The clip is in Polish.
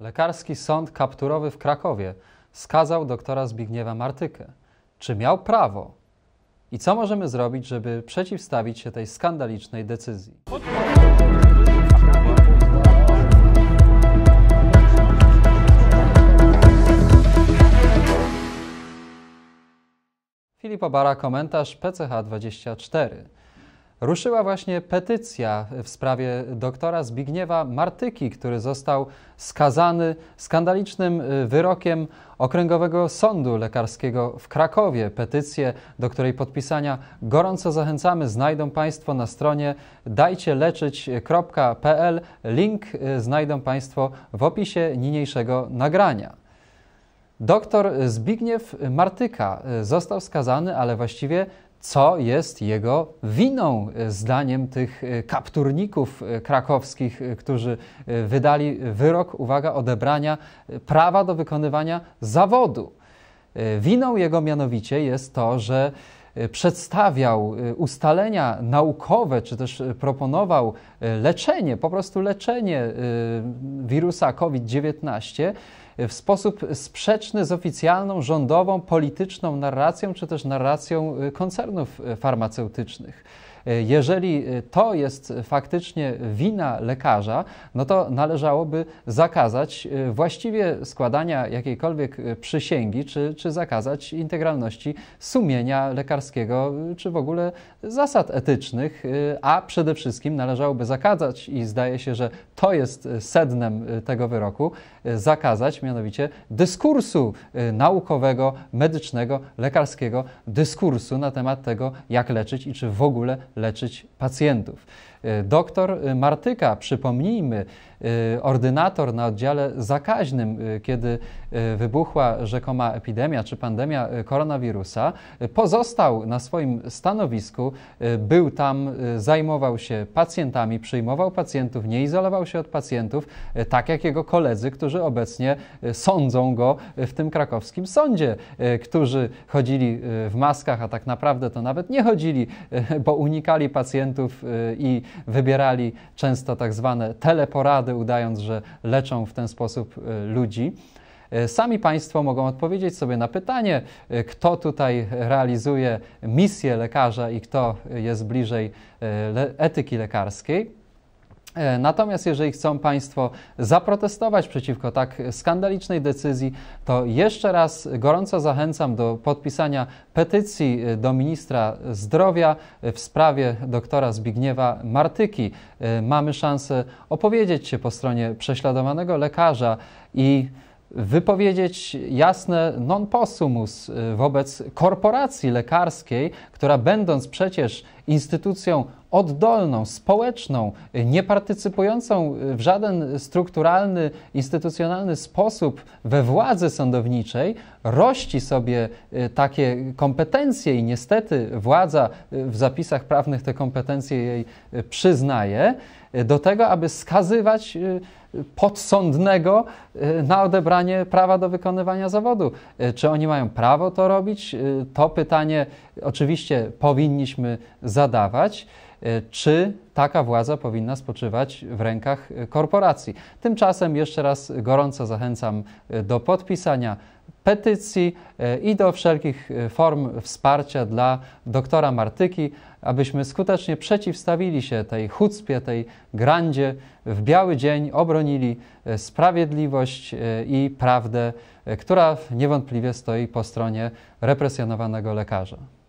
Lekarski sąd kapturowy w Krakowie skazał doktora Zbigniewa Martykę. Czy miał prawo? I co możemy zrobić, żeby przeciwstawić się tej skandalicznej decyzji? Filip Obara, komentarz PCH24 ruszyła właśnie petycja w sprawie doktora Zbigniewa Martyki, który został skazany skandalicznym y, wyrokiem Okręgowego Sądu Lekarskiego w Krakowie. Petycję, do której podpisania gorąco zachęcamy, znajdą Państwo na stronie dajcieleczyć.pl. Link y, znajdą Państwo w opisie niniejszego nagrania. Doktor Zbigniew Martyka y, został skazany, ale właściwie co jest jego winą, e, zdaniem tych e, kapturników e, krakowskich, którzy wydali wyrok, uwaga, odebrania prawa do wykonywania zawodu. Winą jego mianowicie jest to, że przedstawiał ustalenia naukowe, czy też proponował leczenie, po prostu leczenie wirusa COVID-19 w sposób sprzeczny z oficjalną rządową, polityczną narracją, czy też narracją y, koncernów y, farmaceutycznych. Jeżeli to jest faktycznie wina lekarza, no to należałoby zakazać e, właściwie składania jakiejkolwiek przysięgi, czy, czy zakazać integralności sumienia lekarskiego, czy w ogóle zasad etycznych, e, a przede wszystkim należałoby zakazać, i zdaje się, że to jest sednem e, tego wyroku, zakazać mianowicie dyskursu naukowego, medycznego, lekarskiego, dyskursu na temat tego, jak leczyć i czy w ogóle leczyć pacjentów. E, doktor e, Martyka, przypomnijmy, e, ordynator na oddziale zakaźnym, kiedy wybuchła rzekoma epidemia czy pandemia koronawirusa, pozostał na swoim stanowisku, był tam, zajmował się pacjentami, przyjmował pacjentów, nie izolował się od pacjentów, tak jak jego koledzy, którzy obecnie sądzą go w tym krakowskim sądzie, którzy chodzili w maskach, a tak naprawdę to nawet nie chodzili, bo unikali unikali pacjentów y, i wybierali często tak zwane teleporady, udając, że leczą w ten sposób y, ludzi. Y, sami Państwo mogą odpowiedzieć sobie na pytanie, kto tutaj realizuje misję lekarza i kto jest bliżej etyki lekarskiej. E, natomiast jeżeli chcą Państwo zaprotestować przeciwko tak skandalicznej decyzji, to jeszcze raz gorąco zachęcam do podpisania petycji e, do ministra zdrowia e, w sprawie doktora Zbigniewa Martyki. Mamy szansę opowiedzieć się po stronie prześladowanego lekarza i wypowiedzieć jasne non possumus wobec korporacji lekarskiej, która będąc przecież instytucją oddolną, społeczną, niepartycypującą w żaden strukturalny, instytucjonalny sposób we władzy sądowniczej, rości sobie y, takie kompetencje i niestety władza y, w zapisach prawnych te kompetencje jej y, przyznaje, do tego, aby skazywać podsądnego na odebranie prawa do wykonywania zawodu. Czy oni mają prawo to robić? To pytanie oczywiście powinniśmy zadawać. E, czy taka władza powinna spoczywać w rękach e, korporacji. Tymczasem jeszcze raz gorąco zachęcam e, do podpisania petycji i do wszelkich form wsparcia dla doktora Martyki, abyśmy skutecznie przeciwstawili się tej chucpie, tej grandzie, w biały dzień obronili sprawiedliwość i prawdę, która niewątpliwie stoi po stronie represjonowanego lekarza.